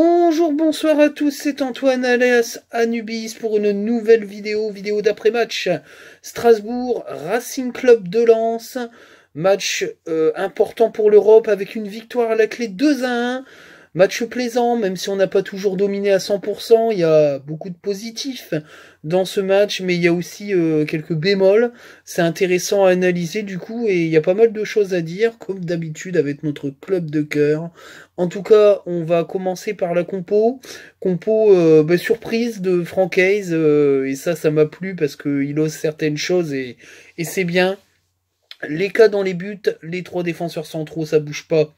Bonjour, bonsoir à tous, c'est Antoine alias Anubis pour une nouvelle vidéo, vidéo d'après-match. Strasbourg, Racing Club de Lens, match euh, important pour l'Europe avec une victoire à la clé 2 à 1. Match plaisant, même si on n'a pas toujours dominé à 100%, il y a beaucoup de positifs dans ce match, mais il y a aussi euh, quelques bémols. C'est intéressant à analyser du coup, et il y a pas mal de choses à dire, comme d'habitude avec notre club de cœur. En tout cas, on va commencer par la compo. Compo euh, bah, surprise de Franck Hayes, euh, et ça, ça m'a plu parce qu'il ose certaines choses et, c'est bien. Les cas dans les buts, les trois défenseurs centraux, ça bouge pas.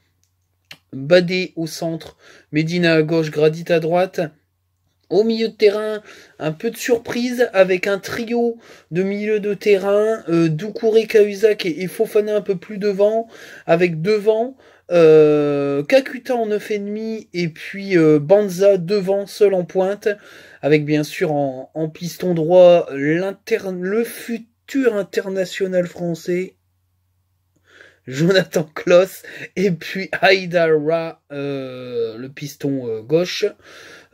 Badé au centre, Medina à gauche, Gradit à droite. Au milieu de terrain, un peu de surprise avec un trio de milieu de terrain, euh, Doucouré, et, et, Fofana un peu plus devant, avec devant euh, Kakuta en 9,5 et puis euh, Banza devant, seul en pointe, avec bien sûr en, piston droit le futur international français Jonathan Kloss et puis Aïdara euh, le piston euh, gauche.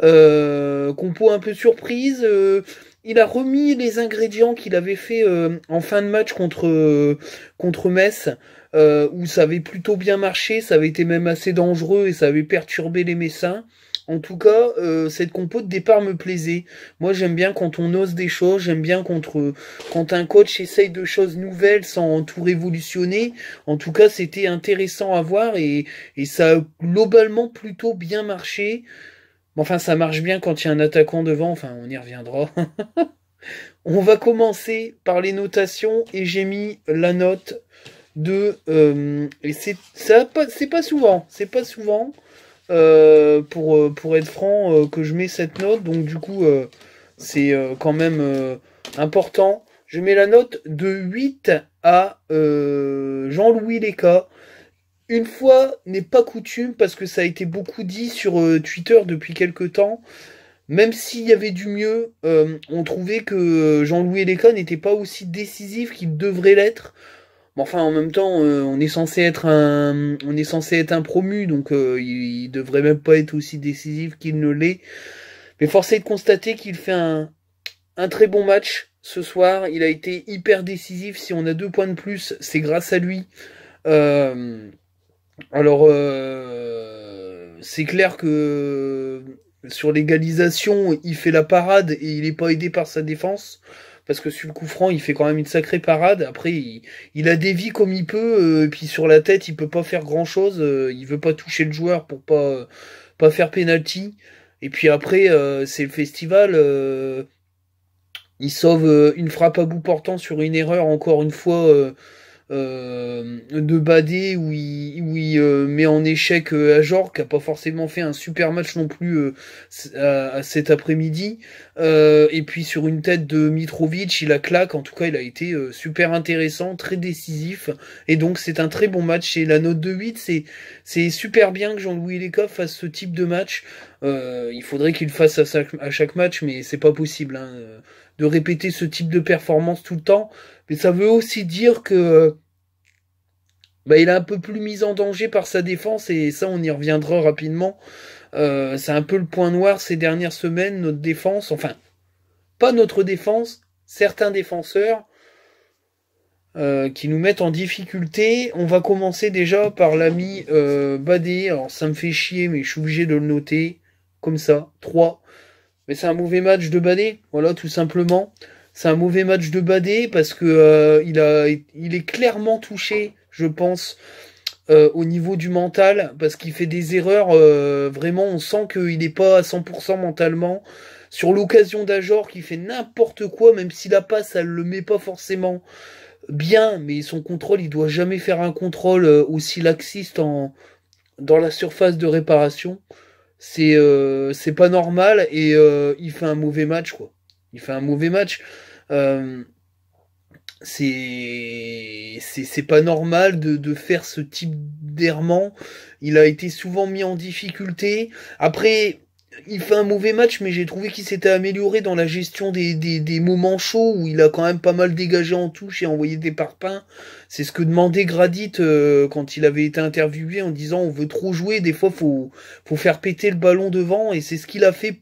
Euh, compo un peu surprise, euh, il a remis les ingrédients qu'il avait fait euh, en fin de match contre, euh, contre Metz, euh, où ça avait plutôt bien marché, ça avait été même assez dangereux et ça avait perturbé les Messins. En tout cas, cette compo de départ me plaisait. Moi, j'aime bien quand on ose des choses, j'aime bien quand, quand un coach essaye de choses nouvelles sans tout révolutionner. En tout cas, c'était intéressant à voir et, et ça a globalement plutôt bien marché enfin, ça marche bien quand il y a un attaquant devant. Enfin, on y reviendra. on va commencer par les notations et j'ai mis la note de. Euh, et c'est pas, pas souvent. C'est pas souvent. Euh, pour, euh, pour être franc, que je mets cette note. Donc, du coup, c'est quand même important. Je mets la note de 8 à Jean-Louis Leca une fois n'est pas coutume, parce que ça a été beaucoup dit sur euh, Twitter depuis quelque temps, même s'il y avait du mieux, euh, on trouvait que euh, Jean-Louis Léca n'était pas aussi décisif qu'il devrait l'être. Mais enfin, en même temps, on est censé être un, on est censé être un promu, donc il, devrait même pas être aussi décisif qu'il ne l'est. Mais force est de constater qu'il fait un, un très bon match ce soir. Il a été hyper décisif. Si on a deux points de plus, c'est grâce à lui. Alors, euh, c'est clair que sur l'égalisation, il fait la parade et il n'est pas aidé par sa défense. Parce que sur le coup franc, il fait quand même une sacrée parade. Après, il, a a vies comme il peut. Euh, et puis sur la tête, il peut pas faire grand chose. Euh, il veut pas toucher le joueur pour pas pas faire penalty. Et puis après, c'est le festival. il sauve une frappe à bout portant sur une erreur encore une fois euh, de Badé où il, où euh, met en échec euh, Ajor qui a pas forcément fait un super match non plus à cet après-midi. Euh, et puis sur une tête de Mitrovic, il a claque. En tout cas, il a été euh, super intéressant, très décisif. Et donc, c'est un très bon match. Et la note de 8, c'est, c'est super bien que Jean-Louis Lecoff fasse ce type de match. Euh, il faudrait qu'il fasse à chaque, match, mais c'est pas possible hein, de répéter ce type de performance tout le temps. Mais ça veut aussi dire que bah, il est un peu plus mis en danger par sa défense. Et ça, on y reviendra rapidement. Euh, c'est un peu le point noir ces dernières semaines, notre défense, enfin, pas notre défense, certains défenseurs euh, qui nous mettent en difficulté. On va commencer déjà par l'ami euh, Badé. Alors ça me fait chier, mais je suis obligé de le noter comme ça. 3. Mais c'est un mauvais match de Badé, voilà, tout simplement. C'est un mauvais match de Badé parce que il, a, il est clairement touché, je pense, euh, au niveau du mental parce qu'il fait des erreurs. Euh, vraiment, on sent qu'il n'est pas à 100% mentalement. Sur l'occasion d'Ajor qui fait n'importe quoi, même si la passe, elle le met pas forcément bien, mais son contrôle, il doit jamais faire un contrôle euh, aussi laxiste en, dans la surface de réparation. C'est c'est pas normal et il fait un mauvais match quoi. Il fait un mauvais match c'est c'est pas normal de, de faire ce type d'errement. Il a été souvent mis en difficulté. Après, il fait un mauvais match, mais j'ai trouvé qu'il s'était amélioré dans la gestion des, des, des, moments chauds où il a quand même pas mal dégagé en touche et envoyé des parpaings. C'est ce que demandait Gradit euh, quand il avait été interviewé en disant on veut trop jouer, des fois faut faut faire péter le ballon devant et c'est ce qu'il a fait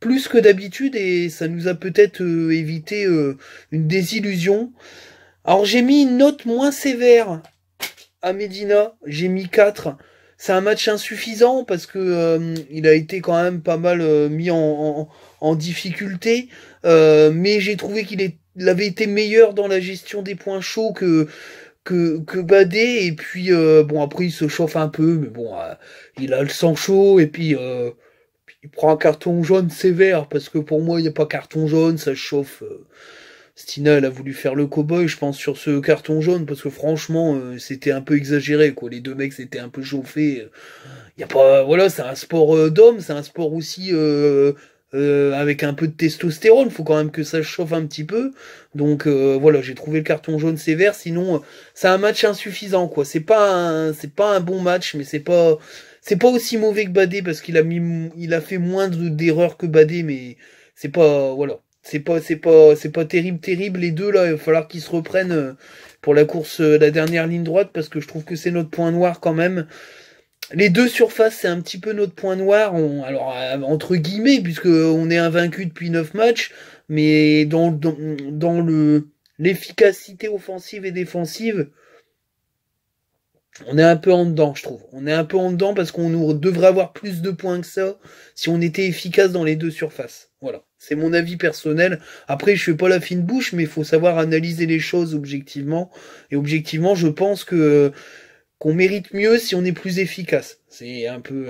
plus que d'habitude et ça nous a peut-être euh, évité euh, une désillusion. Alors j'ai mis une note moins sévère à Medina, j'ai mis 4. C'est un match insuffisant parce que euh, il a été quand même pas mal mis en, difficulté, mais j'ai trouvé qu'il avait été meilleur dans la gestion des points chauds que que, que Badé et puis bon après il se chauffe un peu mais bon il a le sang chaud et puis il prend un carton jaune sévère, parce que pour moi, il n'y a pas carton jaune, ça chauffe. Euh. Stina, elle a voulu faire le cow-boy, je pense, sur ce carton jaune, parce que franchement, euh, c'était un peu exagéré, quoi. Les deux mecs étaient un peu chauffés. Il euh. y a pas, voilà, c'est un sport d'homme, c'est un sport aussi avec un peu de testostérone. Faut quand même que ça chauffe un petit peu. Donc voilà, j'ai trouvé le carton jaune sévère. Sinon, c'est un match insuffisant, quoi. C'est pas, c'est pas un bon match, mais c'est pas, c'est pas aussi mauvais que Badé parce qu'il a mis, il a fait moins d'erreurs que Badé, mais c'est pas, voilà, c'est pas, c'est pas, c'est pas terrible, terrible. Les deux là, il va falloir qu'ils se reprennent euh, pour la course, euh, la dernière ligne droite parce que je trouve que c'est notre point noir quand même. Les deux surfaces, c'est un petit peu notre point noir. alors euh, entre guillemets, puisque on est invaincu depuis neuf matchs, mais dans dans, dans le l'efficacité offensive et défensive, on est un peu en dedans, je trouve. On est un peu en dedans parce qu'on devrait avoir plus de points que ça si on était efficace dans les deux surfaces. Voilà, c'est mon avis personnel. Après, je fais pas la fine bouche, mais il faut savoir analyser les choses objectivement. Et objectivement, je pense que qu'on mérite mieux si on est plus efficace. C'est un peu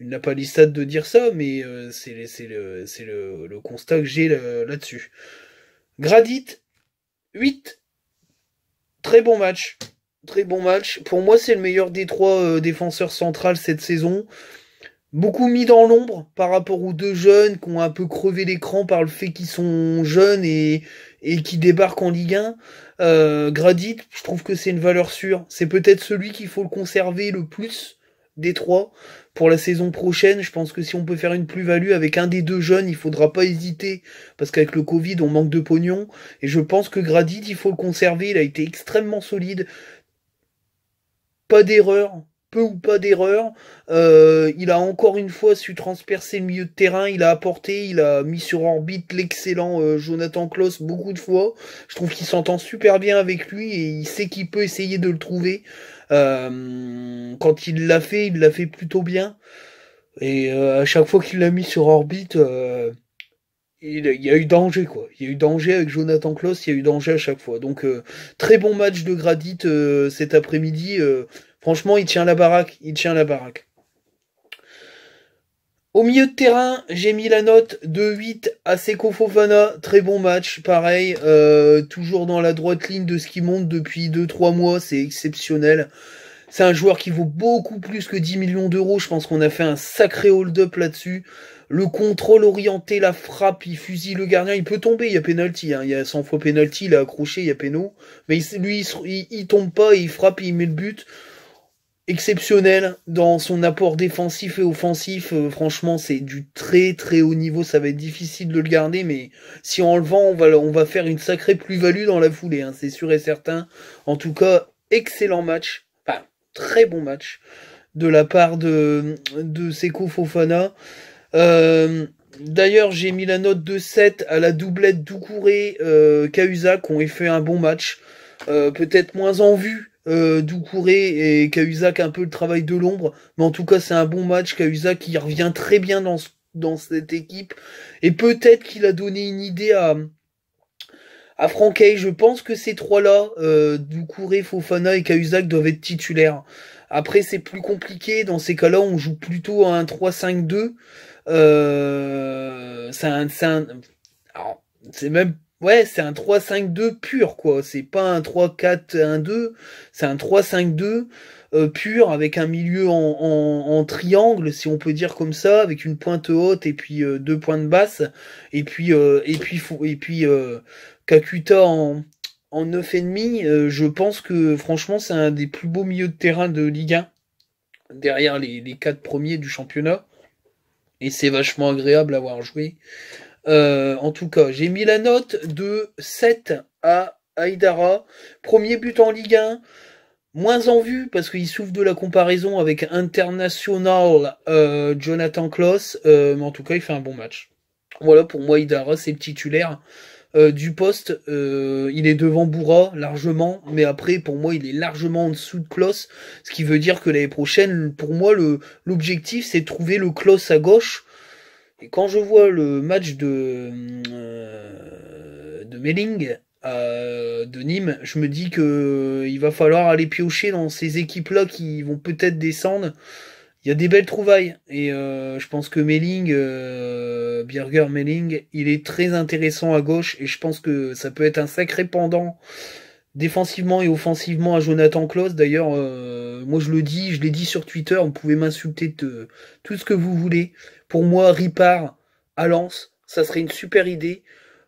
une lapalissade de dire ça, mais euh, c'est le, le, le, constat que j'ai euh, là-dessus. Gradit, 8. Très bon match. Très bon match. Pour moi, c'est le meilleur des trois euh, défenseurs centrales cette saison. Beaucoup mis dans l'ombre par rapport aux deux jeunes qui ont un peu crevé l'écran par le fait qu'ils sont jeunes et, et qui débarquent en Ligue 1. Euh, Gradit, je trouve que c'est une valeur sûre. C'est peut-être celui qu'il faut le conserver le plus des trois pour la saison prochaine. Je pense que si on peut faire une plus-value avec un des deux jeunes, il faudra pas hésiter parce qu'avec le Covid, on manque de pognon. Et je pense que Gradit, il faut le conserver. Il a été extrêmement solide pas d'erreur, peu ou pas d'erreur. Euh, il a encore une fois su transpercer le milieu de terrain, il a apporté, il a mis sur orbite l'excellent euh, Jonathan Klaus beaucoup de fois. Je trouve qu'il s'entend super bien avec lui et il sait qu'il peut essayer de le trouver. Euh, quand il l'a fait, il l'a fait plutôt bien. Et à chaque fois qu'il l'a mis sur orbite, il, y a eu danger, quoi. Il y a eu danger avec Jonathan Klaus, il y a eu danger à chaque fois. Donc, euh, très bon match de Gradit euh, cet après-midi. Euh, franchement, il tient la baraque, il tient la baraque. Au milieu de terrain, j'ai mis la note de 8 à Seko Fofana. Très bon match, pareil. toujours dans la droite ligne de ce qui monte depuis 2-3 mois. C'est exceptionnel. C'est un joueur qui vaut beaucoup plus que 10 millions d'euros. Je pense qu'on a fait un sacré hold-up là-dessus le contrôle orienté, la frappe, il fusille le gardien, il peut tomber, il y a penalty, hein. il y a 100 fois penalty, il a accroché, il y a péno, mais lui, il, tombe pas, il frappe, il met le but. Exceptionnel dans son apport défensif et offensif, euh, franchement, c'est du très très haut niveau, ça va être difficile de le garder, mais si on le on va, on va faire une sacrée plus-value dans la foulée, hein, c'est sûr et certain. En tout cas, excellent match, enfin, très bon match de la part de, de Fofana. Euh, d'ailleurs, j'ai mis la note de 7 à la doublette Doucouré euh, Cahuzac, ont fait un bon match. Euh, peut-être moins en vue euh, et Cahuzac un peu le travail de l'ombre, mais en tout cas c'est un bon match. Cahuzac qui revient très bien dans, dans cette équipe et peut-être qu'il a donné une idée à à Je pense que ces trois-là, euh, Doucouré, Fofana et Cahuzac doivent être titulaires. Après c'est plus compliqué dans ces cas-là, on joue plutôt à un 3-5-2. Euh, c'est un, c'est même ouais, c'est un 3-5-2 pur quoi, c'est pas un 3-4-1-2, c'est un 3-5-2 euh, pur avec un milieu en, en, en, triangle si on peut dire comme ça, avec une pointe haute et puis deux deux pointes basses et puis euh, et puis et puis Kakuta en en et demi, je pense que franchement, c'est un des plus beaux milieux de terrain de Ligue 1 derrière les, les quatre premiers du championnat. Et c'est vachement agréable à avoir joué. Euh, en tout cas, j'ai mis la note de 7 à Aïdara. Premier but en Ligue 1. Moins en vue parce qu'il souffre de la comparaison avec International euh, Jonathan Kloss. Euh, mais en tout cas, il fait un bon match. Voilà, pour moi, Aïdara, c'est le titulaire. Euh, du poste. Euh, il est devant Boura largement, mais après pour moi il est largement en dessous de Klos, ce qui veut dire que l'année prochaine, pour moi le l'objectif c'est de trouver le Klos à gauche. Et quand je vois le match de euh, de Melling de Nîmes, je me dis que il va falloir aller piocher dans ces équipes là qui vont peut-être descendre. Il y a des belles trouvailles et euh, je pense que Melling, euh, Birger Melling, il est très intéressant à gauche et je pense que ça peut être un sacré pendant défensivement et offensivement à Jonathan Klaus. D'ailleurs, euh, moi je le dis, je l'ai dit sur Twitter, vous pouvez m'insulter de tout ce que vous voulez. Pour moi, Ripard à Lens, ça serait une super idée.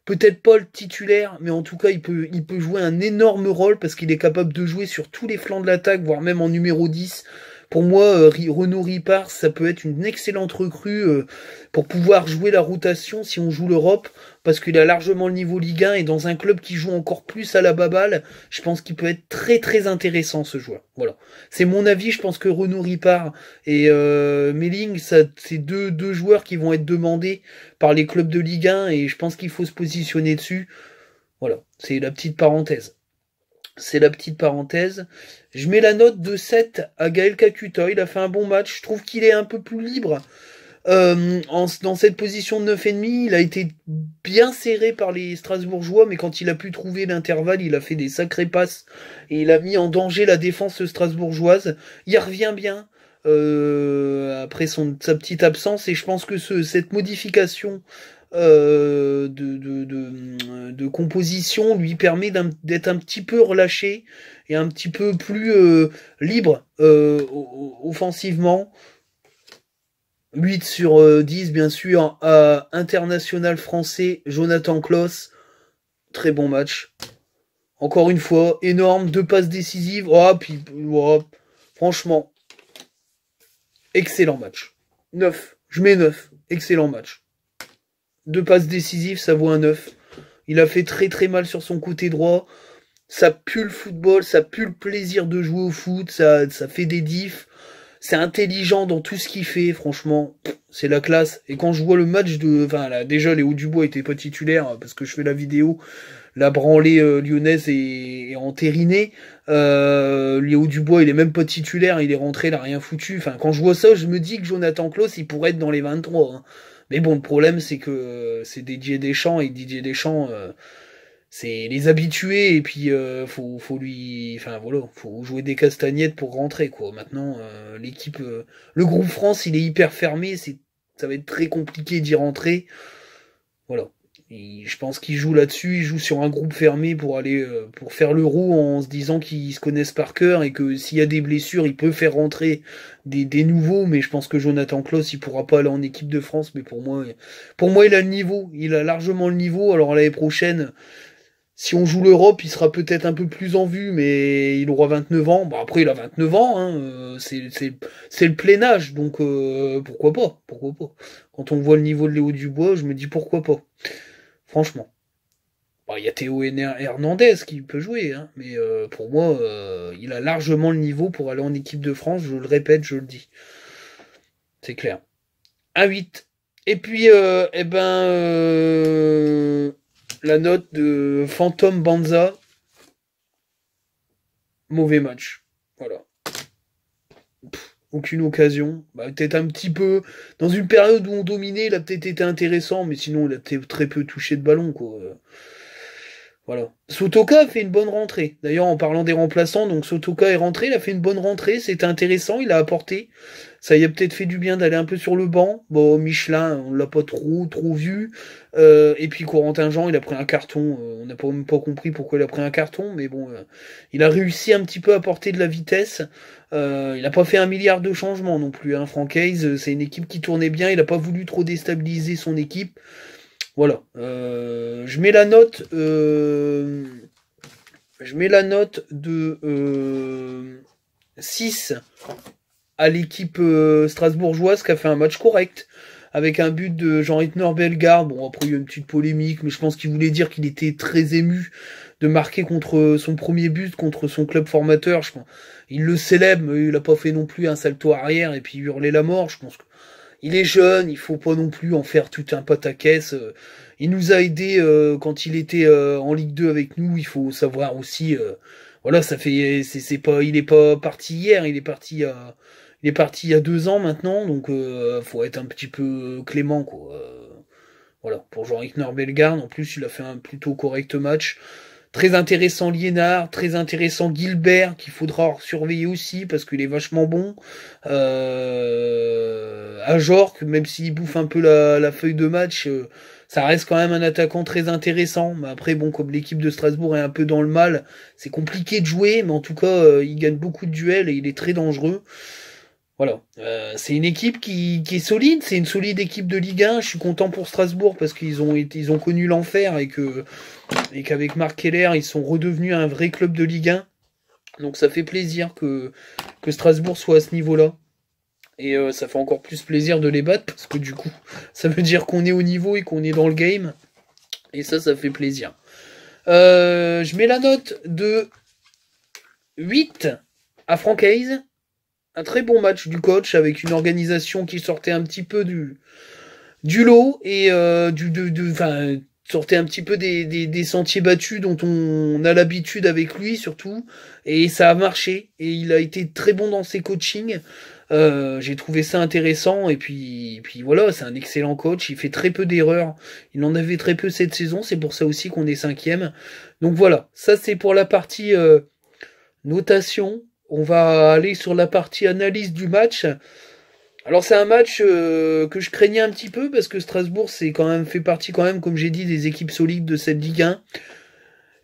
Peut-être pas le titulaire, mais en tout cas, il peut, il peut jouer un énorme rôle parce qu'il est capable de jouer sur tous les flancs de l'attaque, voire même en numéro 10. Pour moi, euh, Renaud Ripard, ça peut être une excellente recrue euh, pour pouvoir jouer la rotation si on joue l'Europe, parce qu'il a largement le niveau Ligue 1 et dans un club qui joue encore plus à la baballe, je pense qu'il peut être très très intéressant ce joueur. Voilà, c'est mon avis. Je pense que Renaud Ripard et euh, Melling, c'est deux, deux joueurs qui vont être demandés par les clubs de Ligue 1 et je pense qu'il faut se positionner dessus. Voilà, c'est la petite parenthèse. C'est la petite parenthèse. Je mets la note de 7 à Gaël Kakuta. Il a fait un bon match. Je trouve qu'il est un peu plus libre euh, dans cette position de 9,5. Il a été bien serré par les Strasbourgeois, mais quand il a pu trouver l'intervalle, il a fait des sacrés passes et il a mis en danger la défense strasbourgeoise. Il revient bien. Euh, après son, sa petite absence et je pense que ce, cette modification euh, de, composition lui permet d'être un, petit peu relâché et un petit peu plus euh, libre euh, offensivement. 8 sur 10, bien sûr. international français, Jonathan Kloss. Très bon match. Encore une fois, énorme. Deux passes décisives. Oh, oh, franchement, excellent match. 9. Je mets 9. Excellent match. Deux passes décisives, ça vaut un 9. Il a fait très très mal sur son côté droit. Ça pue le football, ça pue le plaisir de jouer au foot, ça, fait des diffs. C'est intelligent dans tout ce qu'il fait, franchement. C'est la classe. Et quand je vois le match de. Enfin, là, déjà, Léo Dubois était pas titulaire hein, parce que je fais la vidéo. La branlée euh, lyonnaise est, est entérinée. Euh, Léo Dubois, il est même pas titulaire. Il est rentré, il a rien foutu. Enfin, quand je vois ça, je me dis que Jonathan Klaus, il pourrait être dans les 23. Hein. Mais bon, le problème, c'est que euh, c'est Didier Deschamps et Didier Deschamps, euh, c'est les habitués et puis euh, faut, faut lui, enfin voilà, faut jouer des castagnettes pour rentrer quoi. Maintenant, l'équipe, le groupe France, il est hyper fermé, c'est, ça va être très compliqué d'y rentrer. Voilà je pense qu'il joue là-dessus, il joue sur un groupe fermé pour aller euh, pour faire le roue en se disant qu'ils se connaissent par cœur et que s'il y a des blessures, il peut faire rentrer des, des, nouveaux. Mais je pense que Jonathan Klaus, il pourra pas aller en équipe de France. Mais pour moi, pour moi, il a le niveau, il a largement le niveau. Alors l'année prochaine, si on joue l'Europe, il sera peut-être un peu plus en vue, mais il aura 29 ans. Bon, après, il a 29 ans, hein. Euh, c'est le plein âge, donc euh, pourquoi pas Pourquoi pas Quand on voit le niveau de Léo Dubois, je me dis pourquoi pas. Franchement. Bah, il y a Théo Hernandez qui peut jouer, hein, mais euh, pour moi, euh, il a largement le niveau pour aller en équipe de France, je le répète, je le dis. C'est clair. 1-8. Et puis, euh, eh ben, la note de Phantom Banza. Mauvais match aucune occasion. Bah, peut-être un petit peu. Dans une période où on dominait, il a peut-être été intéressant, mais sinon, il a très peu touché de ballon, quoi. Voilà. Sotoka a fait une bonne rentrée. D'ailleurs, en parlant des remplaçants, donc Sotoka est rentré, il a fait une bonne rentrée, c'était intéressant, il a apporté. Ça y a peut-être fait du bien d'aller un peu sur le banc. Bon, Michelin, on l'a pas trop, trop vu. Euh, et puis Corentin Jean, il a pris un carton. Euh, on n'a même pas compris pourquoi il a pris un carton, mais bon, euh, il a réussi un petit peu à porter de la vitesse. il n'a pas fait un milliard de changements non plus. Hein. Franck c'est une équipe qui tournait bien, il n'a pas voulu trop déstabiliser son équipe. Voilà. Euh, je mets la note. Euh, je mets la note de 6 euh, à l'équipe strasbourgeoise qui a fait un match correct. Avec un but de jean ritner Bellegarde. Bon, après, il y a eu une petite polémique, mais je pense qu'il voulait dire qu'il était très ému de marquer contre son premier but, contre son club formateur. Je Il le célèbre, mais il n'a pas fait non plus un salto arrière et puis hurler la mort. Je pense que il est jeune, il faut pas non plus en faire tout un pataquès. Euh, il nous a aidé euh, quand il était euh, en Ligue 2 avec nous. Il faut savoir aussi, voilà, ça fait, c'est pas, il est pas parti hier, il est parti à, il est parti il y a deux ans maintenant, donc faut être un petit peu clément quoi. voilà, pour jean ric Norbelgarde, en plus il a fait un plutôt correct match. Très intéressant Liénard, très intéressant Gilbert, qu'il faudra surveiller aussi parce qu'il est vachement bon. Euh, à Jork, même s'il bouffe un peu la, feuille de match, euh, ça reste quand même un attaquant très intéressant. Mais après, bon, comme l'équipe de Strasbourg est un peu dans le mal, c'est compliqué de jouer, mais en tout cas, euh, il gagne beaucoup de duels et il est très dangereux. Voilà. Euh, c'est une équipe qui, est solide, c'est une solide équipe de Ligue 1. Je suis content pour Strasbourg parce qu'ils ont, ils ont connu l'enfer et que et qu'avec Marc Keller, ils sont redevenus un vrai club de Ligue 1. Donc ça fait plaisir que, que Strasbourg soit à ce niveau-là. Et euh, ça fait encore plus plaisir de les battre parce que du coup, ça veut dire qu'on est au niveau et qu'on est dans le game. Et ça, ça fait plaisir. Euh, je mets la note de 8 à Francaise un très bon match du coach avec une organisation qui sortait un petit peu du, du lot et euh, du, de enfin sortait un petit peu des, des, sentiers battus dont on, a l'habitude avec lui surtout et ça a marché et il a été très bon dans ses coachings. Euh, j'ai trouvé ça intéressant et puis, puis voilà, c'est un excellent coach. Il fait très peu d'erreurs. Il en avait très peu cette saison. C'est pour ça aussi qu'on est cinquième. Donc voilà, ça c'est pour la partie euh, notation on va aller sur la partie analyse du match. Alors c'est un match euh, que je craignais un petit peu parce que Strasbourg c'est quand même fait partie quand même comme j'ai dit des équipes solides de cette Ligue 1. Et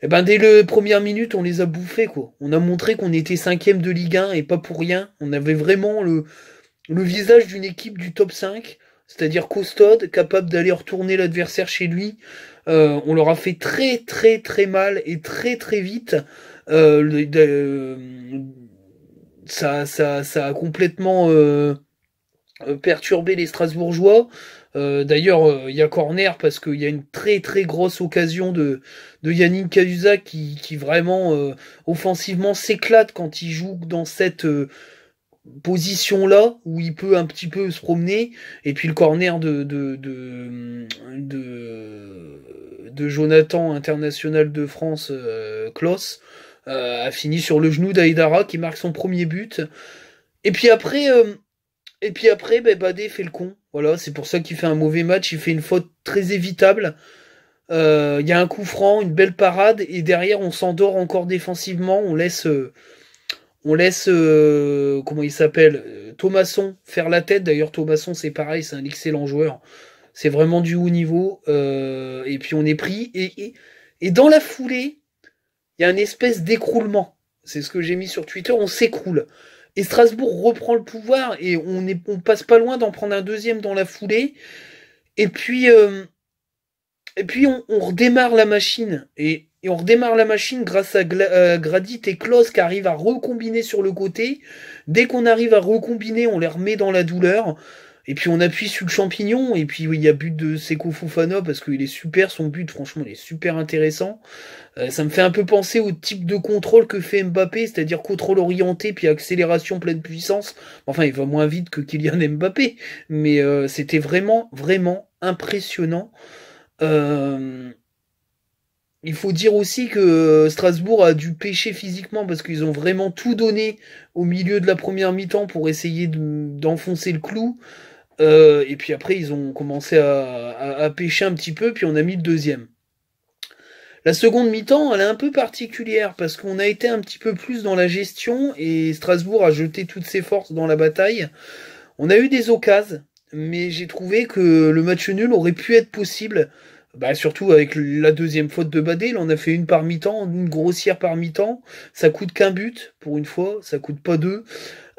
eh ben dès les premières minute on les a bouffés quoi. On a montré qu'on était cinquième de Ligue 1 et pas pour rien. On avait vraiment le, le visage d'une équipe du top 5, c'est-à-dire Costode, capable d'aller retourner l'adversaire chez lui. Euh, on leur a fait très très très mal et très très vite. Euh, euh ça, ça, a complètement euh, euh, perturbé les Strasbourgeois. Euh, d'ailleurs, il y a corner parce qu'il y a une très très grosse occasion de, de Yannick Cahuzac qui, qui vraiment offensivement s'éclate quand il joue dans cette position là où il peut un petit peu se promener. Et puis le corner de, de, de, de, de Jonathan, international de France, Kloss. Euh, a fini sur le genou d'Aïdara qui marque son premier but. Et puis après, euh, et puis après, ben Badé fait le con. Voilà, c'est pour ça qu'il fait un mauvais match. Il fait une faute très évitable. Euh, il y a un coup franc, une belle parade, et derrière on s'endort encore défensivement. On laisse, on laisse, comment il s'appelle, Thomasson faire la tête. D'ailleurs, Thomasson, c'est pareil, c'est un excellent joueur. C'est vraiment du haut niveau. et puis on est pris. et, et dans la foulée, il y a un espèce d'écroulement. C'est ce que j'ai mis sur Twitter, on s'écroule. Et Strasbourg reprend le pouvoir et on, passe pas loin d'en prendre un deuxième dans la foulée. Et puis, euh, et puis on, redémarre la machine. Et, on redémarre la machine grâce à euh, Gradit et Klaus qui arrivent à recombiner sur le côté. Dès qu'on arrive à recombiner, on les remet dans la douleur. Et puis on appuie sur le champignon, et puis il y a but de Seko Fofana parce qu'il est super, son but, franchement, il est super intéressant. Euh, ça me fait un peu penser au type de contrôle que fait Mbappé, c'est-à-dire contrôle orienté, puis accélération pleine puissance. Enfin, il va moins vite que Kylian Mbappé, mais euh, c'était vraiment, vraiment impressionnant. Euh, il faut dire aussi que Strasbourg a dû pêcher physiquement parce qu'ils ont vraiment tout donné au milieu de la première mi-temps pour essayer d'enfoncer le clou. Euh, et puis après, ils ont commencé à, pêcher un petit peu, puis on a mis le deuxième. La seconde mi-temps, elle est un peu particulière parce qu'on a été un petit peu plus dans la gestion et Strasbourg a jeté toutes ses forces dans la bataille. On a eu des occasions, mais j'ai trouvé que le match nul aurait pu être possible. Bah, surtout avec la deuxième faute de Badel on a fait une par mi-temps, une grossière par mi-temps. Ça coûte qu'un but pour une fois, ça coûte pas deux.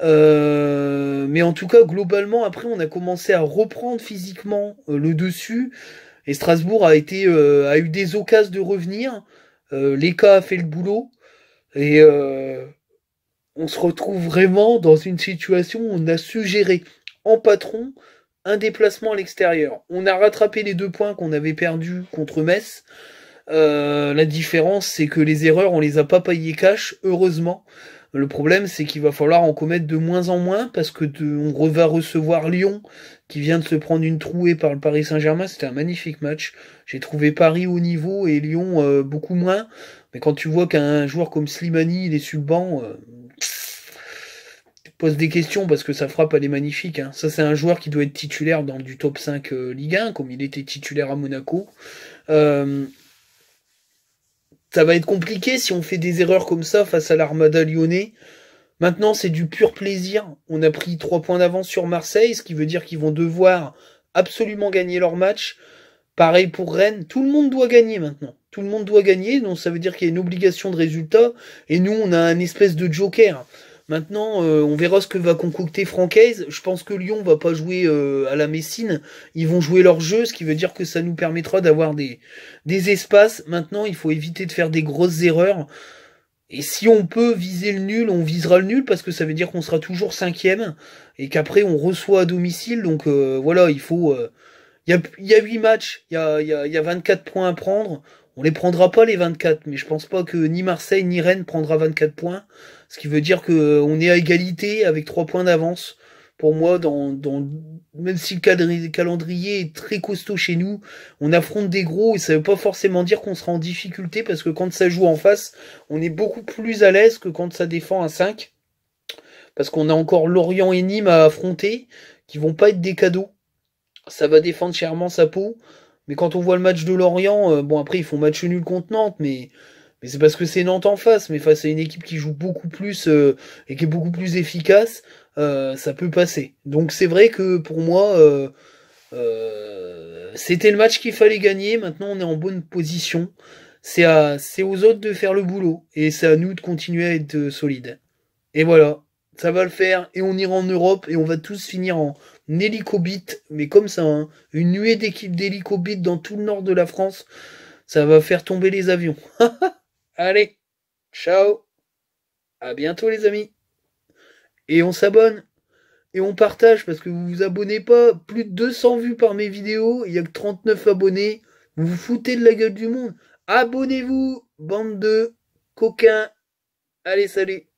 Euh, mais en tout cas, globalement, après, on a commencé à reprendre physiquement euh, le dessus. Et Strasbourg a été euh, a eu des occasions de revenir. L'ECA a fait le boulot. Et on se retrouve vraiment dans une situation où on a suggéré en patron un déplacement à l'extérieur. On a rattrapé les deux points qu'on avait perdus contre Metz. la différence, c'est que les erreurs, on les a pas payées cash, heureusement. Le problème, c'est qu'il va falloir en commettre de moins en moins parce que on va recevoir Lyon qui vient de se prendre une trouée par le Paris Saint-Germain. C'était un magnifique match. J'ai trouvé Paris au niveau et Lyon euh, beaucoup moins. Mais quand tu vois qu'un joueur comme Slimani, il est sur le banc, euh, des questions parce que ça frappe, à des magnifiques. Hein. Ça, c'est un joueur qui doit être titulaire dans du top 5 euh, Ligue 1, comme il était titulaire à Monaco ça va être compliqué si on fait des erreurs comme ça face à l'Armada lyonnais. Maintenant, c'est du pur plaisir. On a pris trois points d'avance sur Marseille, ce qui veut dire qu'ils vont devoir absolument gagner leur match. Pareil pour Rennes, tout le monde doit gagner maintenant. Tout le monde doit gagner, donc ça veut dire qu'il y a une obligation de résultat. Et nous, on a un espèce de joker. Maintenant, euh, on verra ce que va concocter Francaise. Je pense que Lyon va pas jouer euh, à la Messine. Ils vont jouer leur jeu, ce qui veut dire que ça nous permettra d'avoir des, des espaces. Maintenant, il faut éviter de faire des grosses erreurs. Et si on peut viser le nul, on visera le nul parce que ça veut dire qu'on sera toujours cinquième et qu'après on reçoit à domicile. Donc euh, voilà, il faut. Il y a, y, 8 matchs, il y a, y, a, y a 24 points à prendre. On les prendra pas les 24, mais je pense pas que ni Marseille ni Rennes prendra 24 points, ce qui veut dire que euh, on est à égalité avec 3 points d'avance. Pour moi, dans, même si le calendrier est très costaud chez nous, on affronte des gros et ça veut pas forcément dire qu'on sera en difficulté parce que quand ça joue en face, on est beaucoup plus à l'aise que quand ça défend à 5. Parce qu'on a encore Lorient et Nîmes à affronter, qui vont pas être des cadeaux. Ça va défendre chèrement sa peau. Mais quand on voit le match de Lorient, euh, bon, après, ils font match nul contre Nantes, mais. Mais c'est parce que c'est Nantes en face, mais face à une équipe qui joue beaucoup plus euh, et qui est beaucoup plus efficace, euh, ça peut passer. Donc c'est vrai que pour moi, c'était le match qu'il fallait gagner. Maintenant, on est en bonne position. C'est aux autres de faire le boulot et c'est à nous de continuer à être solides. Et voilà ça va le faire, et on ira en Europe, et on va tous finir en hélicobite, mais comme ça, hein. une nuée d'équipes d'hélicobites dans tout le nord de la France, ça va faire tomber les avions. Allez, ciao, à bientôt les amis, et on s'abonne, et on partage, parce que vous vous abonnez pas, plus de 200 vues par mes vidéos, il y a que 39 abonnés, vous vous foutez de la gueule du monde, abonnez-vous, bande de coquins, allez salut